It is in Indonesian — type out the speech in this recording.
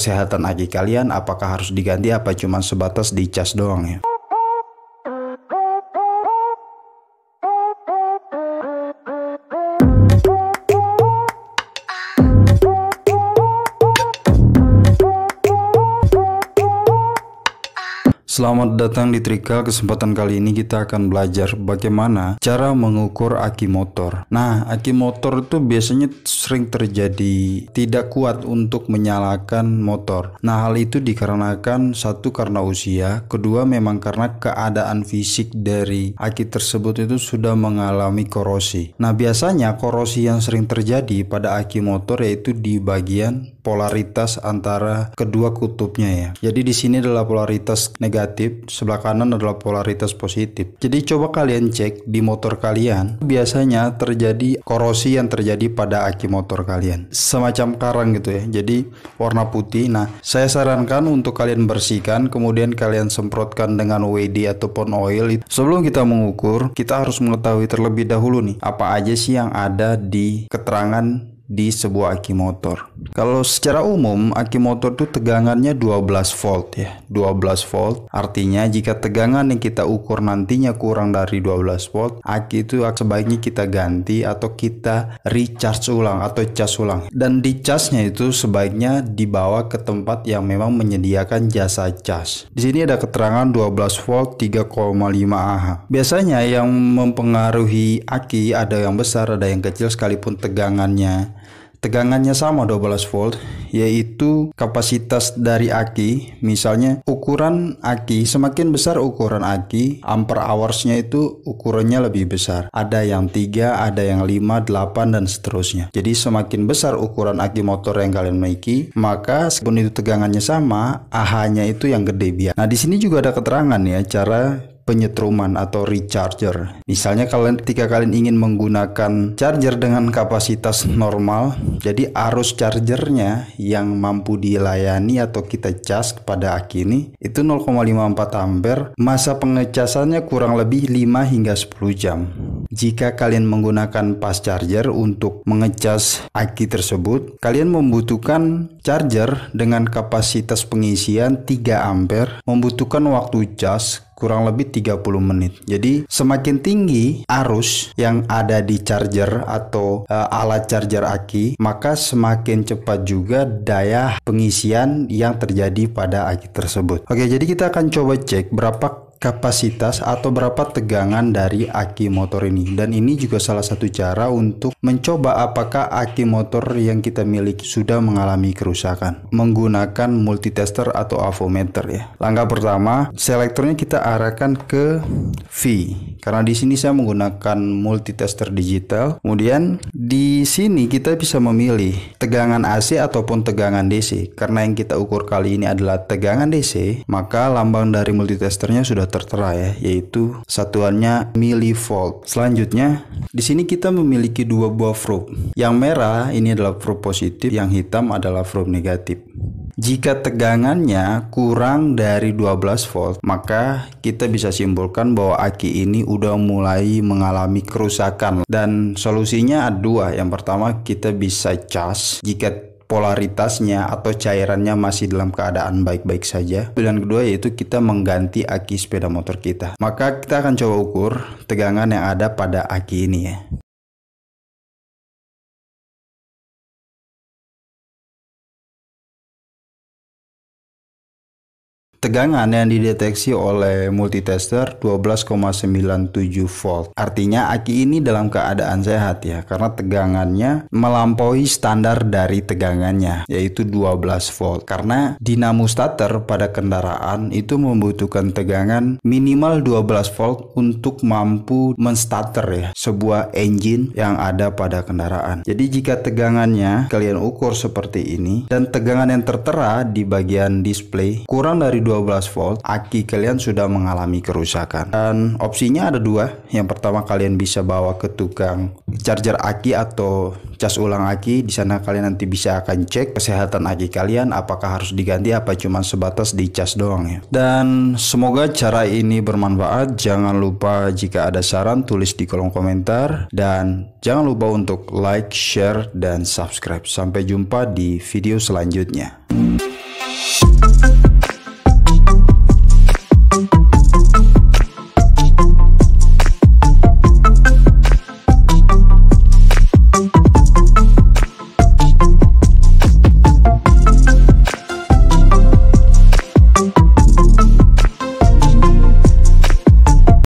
kesehatan aki kalian apakah harus diganti apa cuma sebatas dicas doang ya Selamat datang di Trikal. Kesempatan kali ini kita akan belajar bagaimana cara mengukur aki motor. Nah, aki motor itu biasanya sering terjadi tidak kuat untuk menyalakan motor. Nah, hal itu dikarenakan satu karena usia, kedua memang karena keadaan fisik dari aki tersebut itu sudah mengalami korosi. Nah, biasanya korosi yang sering terjadi pada aki motor yaitu di bagian polaritas antara kedua kutubnya ya. Jadi di sini adalah polaritas negatif, sebelah kanan adalah polaritas positif. Jadi coba kalian cek di motor kalian, biasanya terjadi korosi yang terjadi pada aki motor kalian. Semacam karang gitu ya. Jadi warna putih. Nah, saya sarankan untuk kalian bersihkan kemudian kalian semprotkan dengan WD ataupun oil. Sebelum kita mengukur, kita harus mengetahui terlebih dahulu nih apa aja sih yang ada di keterangan di sebuah aki motor. Kalau secara umum aki motor tuh tegangannya 12 volt ya. 12 volt artinya jika tegangan yang kita ukur nantinya kurang dari 12 volt, aki itu sebaiknya kita ganti atau kita recharge ulang atau cas ulang. Dan di casnya itu sebaiknya dibawa ke tempat yang memang menyediakan jasa cas. Di sini ada keterangan 12 volt 3,5 Ah. Biasanya yang mempengaruhi aki ada yang besar, ada yang kecil sekalipun tegangannya Tegangannya sama 12 volt, yaitu kapasitas dari aki. Misalnya ukuran aki, semakin besar ukuran aki, ampere hoursnya itu ukurannya lebih besar. Ada yang 3, ada yang 5, 8, dan seterusnya. Jadi semakin besar ukuran aki motor yang kalian miliki, maka sebelum itu tegangannya sama, AH-nya itu yang gede biar. Nah di sini juga ada keterangan ya, cara penyetruman atau recharger. Misalnya kalian ketika kalian ingin menggunakan charger dengan kapasitas normal, jadi arus chargernya yang mampu dilayani atau kita cas pada ini itu 0,54 ampere, masa pengecasannya kurang lebih 5 hingga 10 jam. Jika kalian menggunakan pas charger untuk mengecas aki tersebut, kalian membutuhkan charger dengan kapasitas pengisian 3 ampere, membutuhkan waktu cas kurang lebih 30 menit. Jadi semakin tinggi arus yang ada di charger atau e, alat charger aki, maka semakin cepat juga daya pengisian yang terjadi pada aki tersebut. Oke, jadi kita akan coba cek berapa kapasitas atau berapa tegangan dari aki motor ini dan ini juga salah satu cara untuk mencoba apakah aki motor yang kita miliki sudah mengalami kerusakan menggunakan multitester atau avometer ya langkah pertama selektornya kita arahkan ke V karena di sini saya menggunakan multitester digital kemudian di sini kita bisa memilih tegangan AC ataupun tegangan DC karena yang kita ukur kali ini adalah tegangan DC maka lambang dari multitesternya sudah tertera ya, yaitu satuannya volt Selanjutnya, di sini kita memiliki dua buah probe. Yang merah ini adalah probe positif, yang hitam adalah probe negatif. Jika tegangannya kurang dari 12 volt, maka kita bisa simpulkan bahwa aki ini udah mulai mengalami kerusakan. Dan solusinya ada dua. Yang pertama, kita bisa charge jika polaritasnya atau cairannya masih dalam keadaan baik-baik saja. Pilihan kedua yaitu kita mengganti aki sepeda motor kita. Maka kita akan coba ukur tegangan yang ada pada aki ini ya. Tegangan yang dideteksi oleh multitester 12,97 volt. Artinya aki ini dalam keadaan sehat ya, karena tegangannya melampaui standar dari tegangannya, yaitu 12 volt. Karena dinamo starter pada kendaraan itu membutuhkan tegangan minimal 12 volt untuk mampu menstarter ya, sebuah engine yang ada pada kendaraan. Jadi jika tegangannya kalian ukur seperti ini, dan tegangan yang tertera di bagian display kurang dari 12 volt, aki kalian sudah mengalami kerusakan. Dan opsinya ada dua. Yang pertama kalian bisa bawa ke tukang charger aki atau cas ulang aki. Di sana kalian nanti bisa akan cek kesehatan aki kalian apakah harus diganti apa cuma sebatas di cas doang ya. Dan semoga cara ini bermanfaat. Jangan lupa jika ada saran tulis di kolom komentar dan jangan lupa untuk like, share dan subscribe. Sampai jumpa di video selanjutnya.